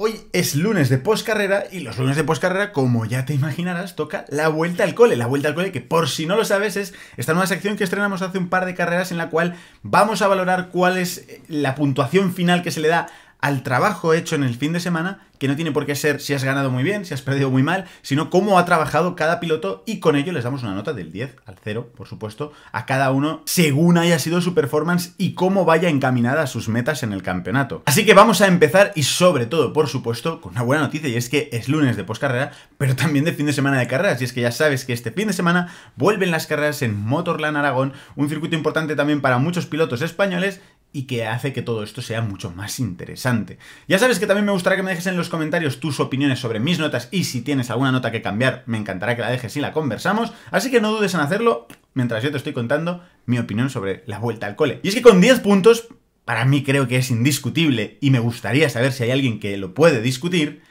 Hoy es lunes de poscarrera y los lunes de poscarrera, como ya te imaginarás, toca la vuelta al cole. La vuelta al cole, que por si no lo sabes, es esta nueva sección que estrenamos hace un par de carreras en la cual vamos a valorar cuál es eh, la puntuación final que se le da al trabajo hecho en el fin de semana, que no tiene por qué ser si has ganado muy bien, si has perdido muy mal, sino cómo ha trabajado cada piloto y con ello les damos una nota del 10 al 0, por supuesto, a cada uno según haya sido su performance y cómo vaya encaminada a sus metas en el campeonato. Así que vamos a empezar y sobre todo, por supuesto, con una buena noticia y es que es lunes de poscarrera, pero también de fin de semana de carreras y es que ya sabes que este fin de semana vuelven las carreras en Motorland Aragón, un circuito importante también para muchos pilotos españoles y que hace que todo esto sea mucho más interesante. Ya sabes que también me gustaría que me dejes en los comentarios tus opiniones sobre mis notas y si tienes alguna nota que cambiar, me encantará que la dejes y la conversamos, así que no dudes en hacerlo mientras yo te estoy contando mi opinión sobre la vuelta al cole. Y es que con 10 puntos, para mí creo que es indiscutible y me gustaría saber si hay alguien que lo puede discutir,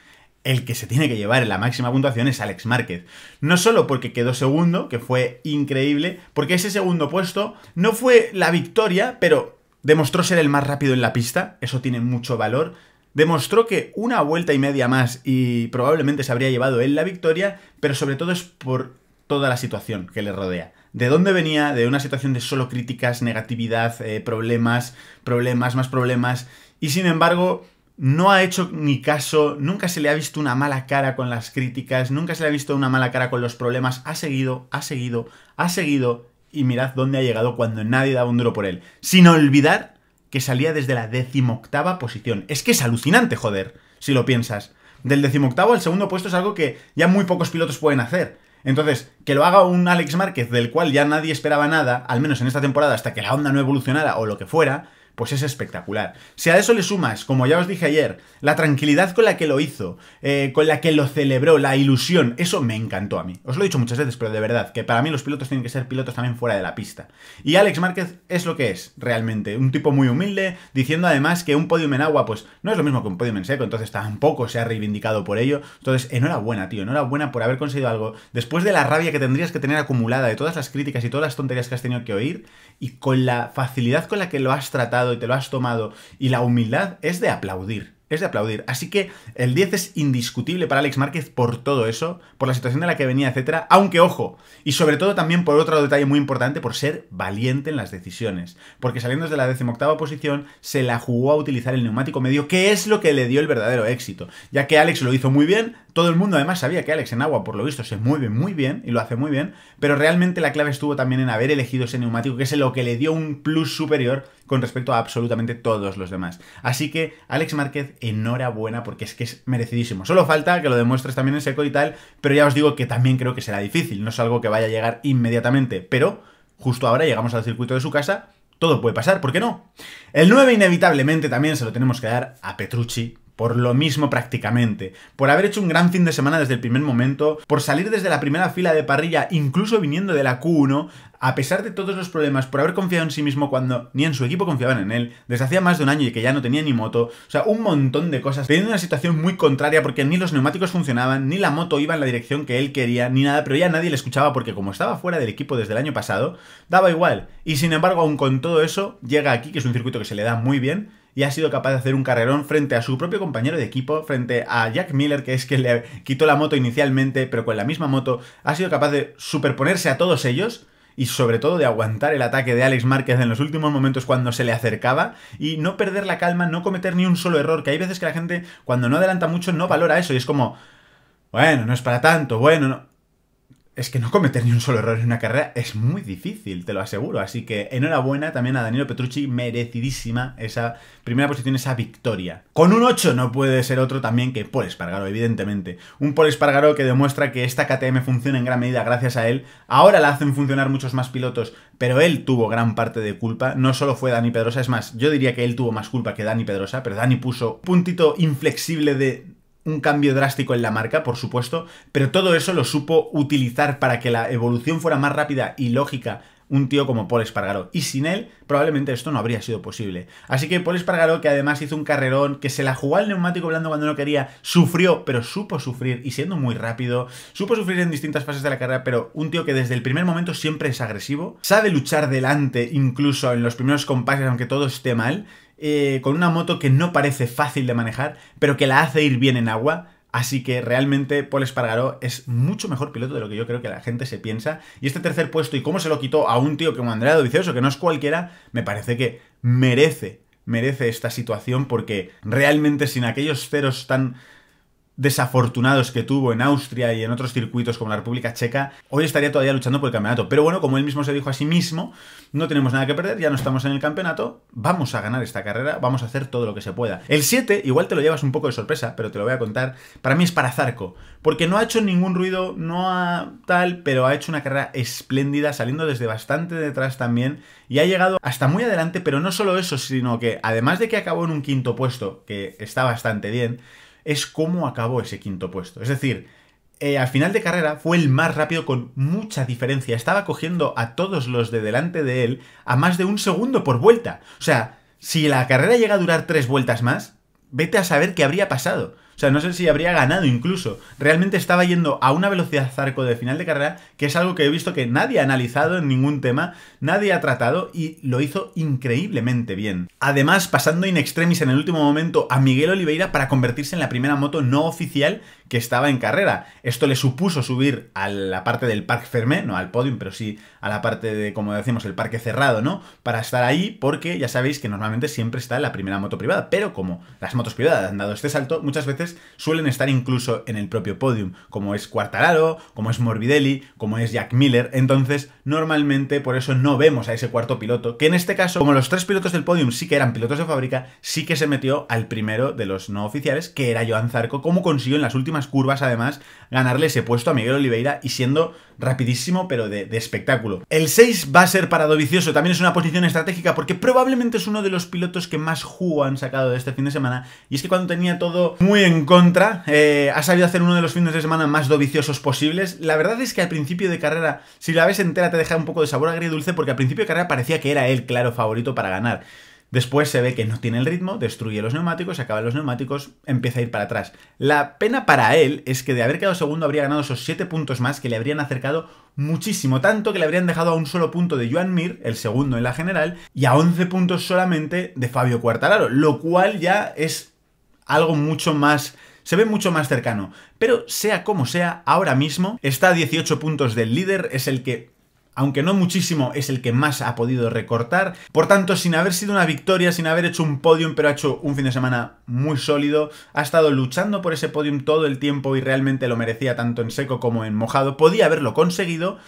el que se tiene que llevar en la máxima puntuación es Alex Márquez. No solo porque quedó segundo, que fue increíble, porque ese segundo puesto no fue la victoria, pero Demostró ser el más rápido en la pista, eso tiene mucho valor. Demostró que una vuelta y media más y probablemente se habría llevado él la victoria, pero sobre todo es por toda la situación que le rodea. ¿De dónde venía? De una situación de solo críticas, negatividad, eh, problemas, problemas, más problemas. Y sin embargo, no ha hecho ni caso, nunca se le ha visto una mala cara con las críticas, nunca se le ha visto una mala cara con los problemas, ha seguido, ha seguido, ha seguido y mirad dónde ha llegado cuando nadie daba un duro por él. Sin olvidar que salía desde la decimoctava posición. Es que es alucinante, joder, si lo piensas. Del decimoctavo al segundo puesto es algo que ya muy pocos pilotos pueden hacer. Entonces, que lo haga un Alex Márquez del cual ya nadie esperaba nada, al menos en esta temporada, hasta que la onda no evolucionara o lo que fuera, pues es espectacular. Si a eso le sumas, como ya os dije ayer, la tranquilidad con la que lo hizo, eh, con la que lo celebró, la ilusión, eso me encantó a mí. Os lo he dicho muchas veces, pero de verdad, que para mí los pilotos tienen que ser pilotos también fuera de la pista. Y Alex Márquez es lo que es, realmente, un tipo muy humilde, diciendo además que un podium en agua, pues no es lo mismo que un podium en seco, entonces tampoco se ha reivindicado por ello. Entonces, enhorabuena, tío, enhorabuena por haber conseguido algo. Después de la rabia que tendrías que tener acumulada, de todas las críticas y todas las tonterías que has tenido que oír, y con la facilidad con la que lo has tratado, y te lo has tomado. Y la humildad es de aplaudir es de aplaudir. Así que el 10 es indiscutible para Alex Márquez por todo eso, por la situación de la que venía, etcétera. Aunque, ojo, y sobre todo también por otro detalle muy importante, por ser valiente en las decisiones. Porque saliendo desde la decimoctava posición, se la jugó a utilizar el neumático medio, que es lo que le dio el verdadero éxito. Ya que Alex lo hizo muy bien, todo el mundo además sabía que Alex en agua, por lo visto, se mueve muy bien y lo hace muy bien, pero realmente la clave estuvo también en haber elegido ese neumático, que es lo que le dio un plus superior con respecto a absolutamente todos los demás. Así que Alex Márquez enhorabuena porque es que es merecidísimo. Solo falta que lo demuestres también en seco y tal, pero ya os digo que también creo que será difícil, no es algo que vaya a llegar inmediatamente, pero justo ahora llegamos al circuito de su casa, todo puede pasar, ¿por qué no? El 9 inevitablemente también se lo tenemos que dar a Petrucci, por lo mismo prácticamente, por haber hecho un gran fin de semana desde el primer momento, por salir desde la primera fila de parrilla, incluso viniendo de la Q1, a pesar de todos los problemas, por haber confiado en sí mismo cuando ni en su equipo confiaban en él, desde hacía más de un año y que ya no tenía ni moto, o sea, un montón de cosas, teniendo una situación muy contraria porque ni los neumáticos funcionaban, ni la moto iba en la dirección que él quería, ni nada, pero ya nadie le escuchaba porque como estaba fuera del equipo desde el año pasado, daba igual. Y sin embargo, aún con todo eso, llega aquí, que es un circuito que se le da muy bien, y ha sido capaz de hacer un carrerón frente a su propio compañero de equipo, frente a Jack Miller, que es que le quitó la moto inicialmente, pero con la misma moto, ha sido capaz de superponerse a todos ellos y sobre todo de aguantar el ataque de Alex Márquez en los últimos momentos cuando se le acercaba y no perder la calma, no cometer ni un solo error, que hay veces que la gente cuando no adelanta mucho no valora eso y es como, bueno, no es para tanto, bueno, no es que no cometer ni un solo error en una carrera es muy difícil, te lo aseguro. Así que enhorabuena también a Danilo Petrucci, merecidísima esa primera posición, esa victoria. Con un 8 no puede ser otro también que Paul Espargaro, evidentemente. Un Paul Espargaro que demuestra que esta KTM funciona en gran medida gracias a él. Ahora la hacen funcionar muchos más pilotos, pero él tuvo gran parte de culpa. No solo fue Dani Pedrosa, es más, yo diría que él tuvo más culpa que Dani Pedrosa, pero Dani puso puntito inflexible de un cambio drástico en la marca, por supuesto, pero todo eso lo supo utilizar para que la evolución fuera más rápida y lógica un tío como Paul Espargaró. Y sin él, probablemente esto no habría sido posible. Así que Paul Espargaró, que además hizo un carrerón, que se la jugó al neumático blando cuando no quería, sufrió, pero supo sufrir, y siendo muy rápido, supo sufrir en distintas fases de la carrera, pero un tío que desde el primer momento siempre es agresivo, sabe luchar delante, incluso en los primeros compases, aunque todo esté mal, eh, con una moto que no parece fácil de manejar, pero que la hace ir bien en agua. Así que realmente Paul Espargaró es mucho mejor piloto de lo que yo creo que la gente se piensa. Y este tercer puesto y cómo se lo quitó a un tío como Andrea Dovicioso, que no es cualquiera, me parece que merece merece esta situación porque realmente sin aquellos ceros tan desafortunados que tuvo en Austria y en otros circuitos como la República Checa, hoy estaría todavía luchando por el campeonato. Pero bueno, como él mismo se dijo a sí mismo, no tenemos nada que perder, ya no estamos en el campeonato, vamos a ganar esta carrera, vamos a hacer todo lo que se pueda. El 7, igual te lo llevas un poco de sorpresa, pero te lo voy a contar, para mí es para Zarco, porque no ha hecho ningún ruido, no ha tal, pero ha hecho una carrera espléndida, saliendo desde bastante detrás también, y ha llegado hasta muy adelante, pero no solo eso, sino que además de que acabó en un quinto puesto, que está bastante bien, es cómo acabó ese quinto puesto. Es decir, eh, al final de carrera fue el más rápido con mucha diferencia. Estaba cogiendo a todos los de delante de él a más de un segundo por vuelta. O sea, si la carrera llega a durar tres vueltas más, vete a saber qué habría pasado. O sea, no sé si habría ganado incluso. Realmente estaba yendo a una velocidad zarco de final de carrera, que es algo que he visto que nadie ha analizado en ningún tema, nadie ha tratado y lo hizo increíblemente bien. Además, pasando in extremis en el último momento a Miguel Oliveira para convertirse en la primera moto no oficial que estaba en carrera. Esto le supuso subir a la parte del parque Fermé, no al podium, pero sí a la parte de, como decimos, el parque cerrado, ¿no? Para estar ahí, porque ya sabéis que normalmente siempre está la primera moto privada, pero como las motos privadas han dado este salto, muchas veces suelen estar incluso en el propio podium, como es Quartararo, como es Morbidelli, como es Jack Miller. Entonces, normalmente por eso no vemos a ese cuarto piloto, que en este caso, como los tres pilotos del podium sí que eran pilotos de fábrica, sí que se metió al primero de los no oficiales, que era Joan Zarco, como consiguió en las últimas curvas, además, ganarle ese puesto a Miguel Oliveira y siendo rapidísimo, pero de, espectáculo. El 6 va a ser para Dovicioso, también es una posición estratégica, porque probablemente es uno de los pilotos que más jugo han sacado de este fin de semana, y es que cuando tenía todo muy en en contra. Eh, ha sabido hacer uno de los fines de semana más doviciosos posibles. La verdad es que al principio de carrera, si la ves entera, te deja un poco de sabor agridulce, porque al principio de carrera parecía que era el claro favorito para ganar. Después se ve que no tiene el ritmo, destruye los neumáticos, acaban los neumáticos, empieza a ir para atrás. La pena para él es que de haber quedado segundo habría ganado esos 7 puntos más que le habrían acercado muchísimo, tanto que le habrían dejado a un solo punto de Joan Mir, el segundo en la general, y a 11 puntos solamente de Fabio Cuartalaro, lo cual ya es algo mucho más se ve mucho más cercano. Pero sea como sea, ahora mismo está a 18 puntos del líder, es el que... Aunque no muchísimo, es el que más ha podido recortar. Por tanto, sin haber sido una victoria, sin haber hecho un podium, pero ha hecho un fin de semana muy sólido, ha estado luchando por ese podium todo el tiempo y realmente lo merecía tanto en seco como en mojado. Podía haberlo conseguido,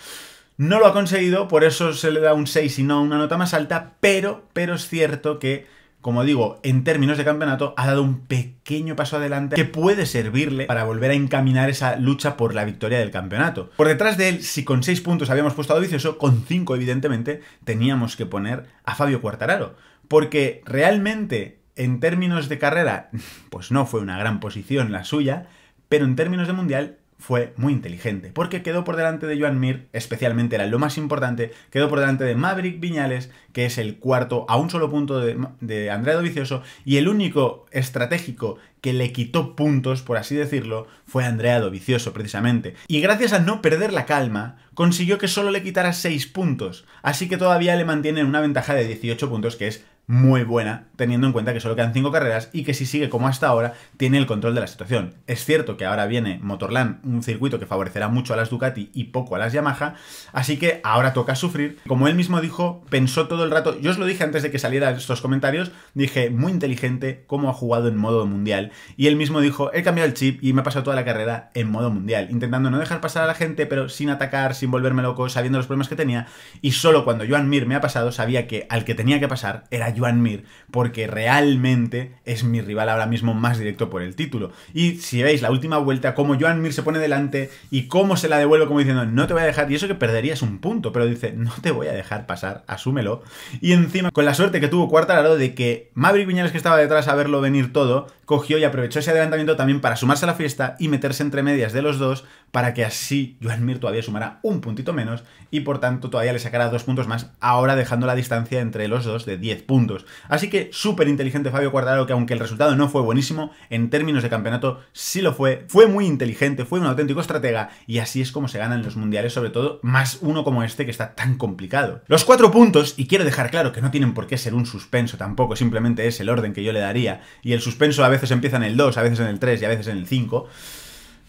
no lo ha conseguido, por eso se le da un 6 y no una nota más alta, pero, pero es cierto que como digo, en términos de campeonato, ha dado un pequeño paso adelante que puede servirle para volver a encaminar esa lucha por la victoria del campeonato. Por detrás de él, si con 6 puntos habíamos puesto a Vicioso, con 5 evidentemente teníamos que poner a Fabio Cuartararo. Porque realmente, en términos de carrera, pues no fue una gran posición la suya, pero en términos de mundial fue muy inteligente, porque quedó por delante de Joan Mir, especialmente era lo más importante, quedó por delante de Maverick Viñales, que es el cuarto a un solo punto de, Andrea Dovicioso, y el único estratégico que le quitó puntos, por así decirlo, fue Andrea Dovicioso, precisamente. Y gracias a no perder la calma, consiguió que solo le quitara 6 puntos, así que todavía le mantienen una ventaja de 18 puntos, que es muy buena, teniendo en cuenta que solo quedan 5 carreras y que si sigue como hasta ahora, tiene el control de la situación. Es cierto que ahora viene Motorland, un circuito que favorecerá mucho a las Ducati y poco a las Yamaha, así que ahora toca sufrir. Como él mismo dijo, pensó todo el rato, yo os lo dije antes de que salieran estos comentarios, dije, muy inteligente cómo ha jugado en modo mundial, y él mismo dijo, he cambiado el chip y me ha pasado toda la carrera en modo mundial, intentando no dejar pasar a la gente, pero sin atacar, sin volverme loco, sabiendo los problemas que tenía, y solo cuando Joan Mir me ha pasado, sabía que al que tenía que pasar era yo Joan Mir, porque realmente es mi rival ahora mismo más directo por el título. Y si veis la última vuelta, cómo Joan Mir se pone delante y cómo se la devuelve como diciendo, no te voy a dejar, y eso que perderías un punto, pero dice, no te voy a dejar pasar, asúmelo. Y encima, con la suerte que tuvo Cuartararo de que Maverick Viñales, que estaba detrás a verlo venir todo, cogió y aprovechó ese adelantamiento también para sumarse a la fiesta y meterse entre medias de los dos para que así Joan Mir todavía sumara un puntito menos y por tanto todavía le sacara dos puntos más, ahora dejando la distancia entre los dos de 10 puntos. Así que súper inteligente Fabio Cuartararo, que aunque el resultado no fue buenísimo, en términos de campeonato sí lo fue. Fue muy inteligente, fue un auténtico estratega y así es como se ganan los mundiales, sobre todo más uno como este que está tan complicado. Los cuatro puntos, y quiero dejar claro que no tienen por qué ser un suspenso tampoco, simplemente es el orden que yo le daría. Y el suspenso a veces empieza en el 2, a veces en el 3 y a veces en el 5.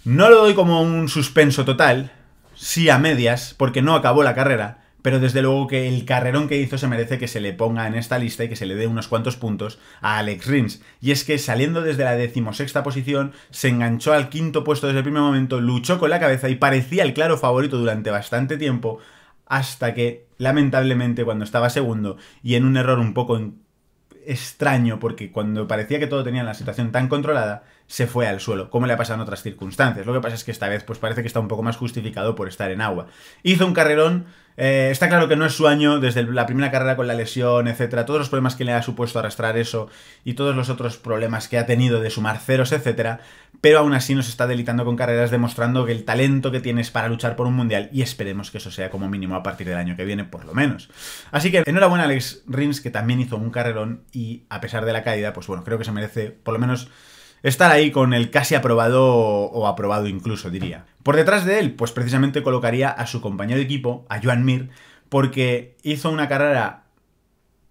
No lo doy como un suspenso total, sí a medias, porque no acabó la carrera, pero desde luego que el carrerón que hizo se merece que se le ponga en esta lista y que se le dé unos cuantos puntos a Alex Rins. Y es que saliendo desde la decimosexta posición, se enganchó al quinto puesto desde el primer momento, luchó con la cabeza y parecía el claro favorito durante bastante tiempo, hasta que, lamentablemente, cuando estaba segundo y en un error un poco extraño, porque cuando parecía que todo tenía la situación tan controlada, se fue al suelo, como le ha pasado en otras circunstancias. Lo que pasa es que esta vez, pues parece que está un poco más justificado por estar en agua. Hizo un carrerón eh, está claro que no es su año desde la primera carrera con la lesión, etcétera, todos los problemas que le ha supuesto arrastrar eso y todos los otros problemas que ha tenido de sumar ceros, etcétera, pero aún así nos está delitando con carreras demostrando que el talento que tienes para luchar por un mundial y esperemos que eso sea como mínimo a partir del año que viene por lo menos. Así que enhorabuena a Alex Rins que también hizo un carrerón y a pesar de la caída, pues bueno, creo que se merece por lo menos estar ahí con el casi aprobado o aprobado incluso, diría. Por detrás de él, pues precisamente colocaría a su compañero de equipo, a Joan Mir, porque hizo una carrera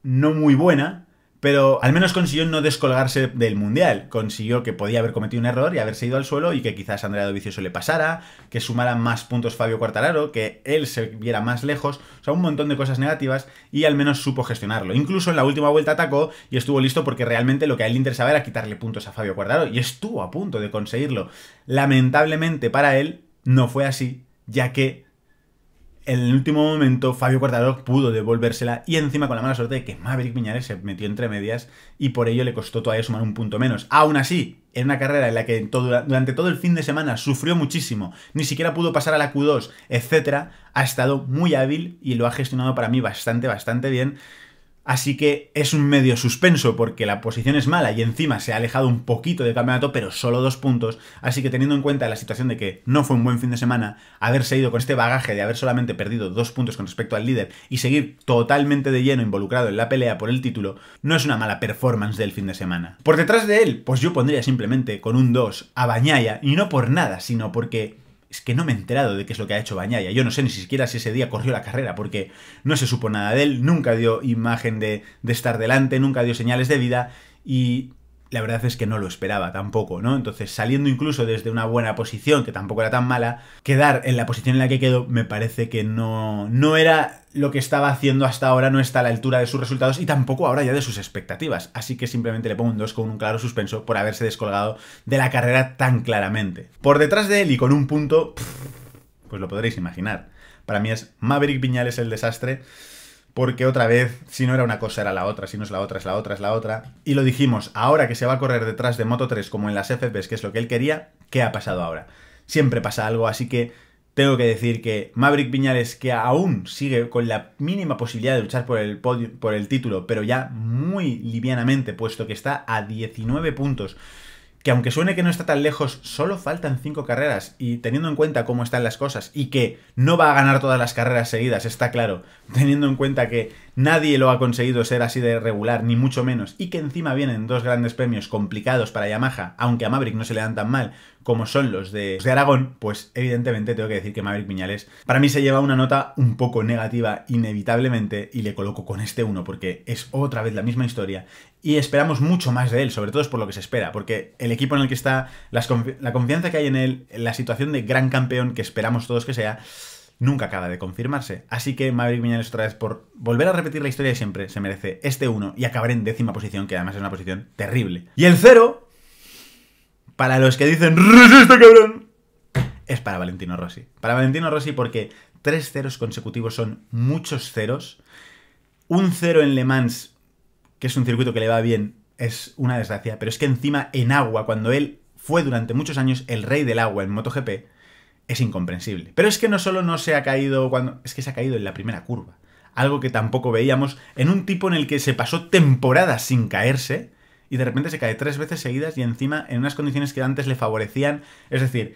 no muy buena, pero al menos consiguió no descolgarse del Mundial. Consiguió que podía haber cometido un error y haberse ido al suelo y que quizás a Andrea Dovizioso le pasara, que sumara más puntos Fabio Quartararo, que él se viera más lejos. O sea, un montón de cosas negativas y al menos supo gestionarlo. Incluso en la última vuelta atacó y estuvo listo porque realmente lo que a él le interesaba era quitarle puntos a Fabio Quartararo y estuvo a punto de conseguirlo. Lamentablemente para él no fue así, ya que en el último momento Fabio Quartararo pudo devolvérsela y encima con la mala suerte de que Maverick Viñales se metió entre medias y por ello le costó todavía sumar un punto menos. Aún así, en una carrera en la que durante todo el fin de semana sufrió muchísimo, ni siquiera pudo pasar a la Q2, etc., ha estado muy hábil y lo ha gestionado para mí bastante, bastante bien. Así que es un medio suspenso porque la posición es mala y encima se ha alejado un poquito del campeonato, pero solo dos puntos. Así que teniendo en cuenta la situación de que no fue un buen fin de semana, haberse ido con este bagaje de haber solamente perdido dos puntos con respecto al líder y seguir totalmente de lleno involucrado en la pelea por el título, no es una mala performance del fin de semana. Por detrás de él, pues yo pondría simplemente con un 2 a Bañaya y no por nada, sino porque es que no me he enterado de qué es lo que ha hecho Bañaya. Yo no sé ni siquiera si ese día corrió la carrera, porque no se supo nada de él, nunca dio imagen de, de estar delante, nunca dio señales de vida, y la verdad es que no lo esperaba tampoco, ¿no? Entonces, saliendo incluso desde una buena posición, que tampoco era tan mala, quedar en la posición en la que quedó me parece que no, no era lo que estaba haciendo hasta ahora, no está a la altura de sus resultados y tampoco ahora ya de sus expectativas. Así que simplemente le pongo un 2 con un claro suspenso por haberse descolgado de la carrera tan claramente. Por detrás de él y con un punto, pues lo podréis imaginar. Para mí es Maverick Viñales el desastre porque otra vez, si no era una cosa, era la otra, si no es la otra, es la otra, es la otra. Y lo dijimos, ahora que se va a correr detrás de Moto 3 como en las FPs, que es lo que él quería, ¿qué ha pasado ahora? Siempre pasa algo, así que tengo que decir que Maverick Viñales, que aún sigue con la mínima posibilidad de luchar por el, por el título, pero ya muy livianamente, puesto que está a 19 puntos que aunque suene que no está tan lejos, solo faltan cinco carreras y teniendo en cuenta cómo están las cosas y que no va a ganar todas las carreras seguidas, está claro, teniendo en cuenta que nadie lo ha conseguido ser así de regular, ni mucho menos, y que encima vienen dos grandes premios complicados para Yamaha, aunque a Maverick no se le dan tan mal como son los de, Aragón, pues evidentemente tengo que decir que Maverick Piñales para mí se lleva una nota un poco negativa inevitablemente y le coloco con este uno porque es otra vez la misma historia y esperamos mucho más de él, sobre todo es por lo que se espera, porque el equipo en el que está, la confianza que hay en él, la situación de gran campeón que esperamos todos que sea, nunca acaba de confirmarse. Así que Maverick Viñales otra vez por volver a repetir la historia de siempre se merece este 1 y acabar en décima posición, que además es una posición terrible. Y el 0, para los que dicen ¡Resiste, cabrón! Es para Valentino Rossi. Para Valentino Rossi porque tres ceros consecutivos son muchos ceros. Un cero en Le Mans, que es un circuito que le va bien, es una desgracia. Pero es que encima en agua, cuando él fue durante muchos años el rey del agua en MotoGP, es incomprensible. Pero es que no solo no se ha caído cuando... Es que se ha caído en la primera curva. Algo que tampoco veíamos en un tipo en el que se pasó temporadas sin caerse y de repente se cae tres veces seguidas y encima en unas condiciones que antes le favorecían. Es decir,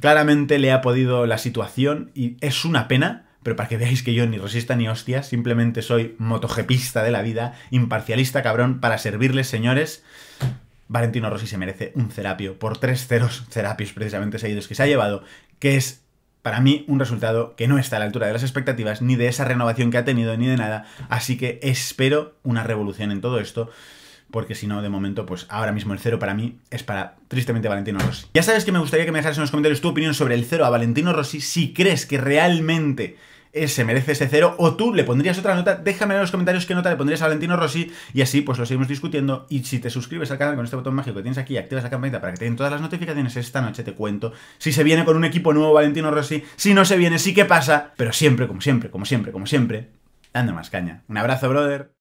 claramente le ha podido la situación y es una pena, pero para que veáis que yo ni resista ni hostia, simplemente soy motogepista de la vida, imparcialista cabrón, para servirles señores. Valentino Rossi se merece un Cerapio por tres ceros Cerapios precisamente seguidos que se ha llevado, que es para mí un resultado que no está a la altura de las expectativas, ni de esa renovación que ha tenido, ni de nada. Así que espero una revolución en todo esto porque si no, de momento, pues ahora mismo el cero para mí es para tristemente Valentino Rossi. Ya sabes que me gustaría que me dejaras en los comentarios tu opinión sobre el cero a Valentino Rossi, si crees que realmente eh, se merece ese cero, o tú le pondrías otra nota, déjame en los comentarios qué nota le pondrías a Valentino Rossi y así pues lo seguimos discutiendo y si te suscribes al canal con este botón mágico que tienes aquí, activas la campanita para que te den todas las notificaciones esta noche, te cuento si se viene con un equipo nuevo Valentino Rossi, si no se viene, sí que pasa, pero siempre, como siempre, como siempre, como siempre, dando más caña. Un abrazo, brother.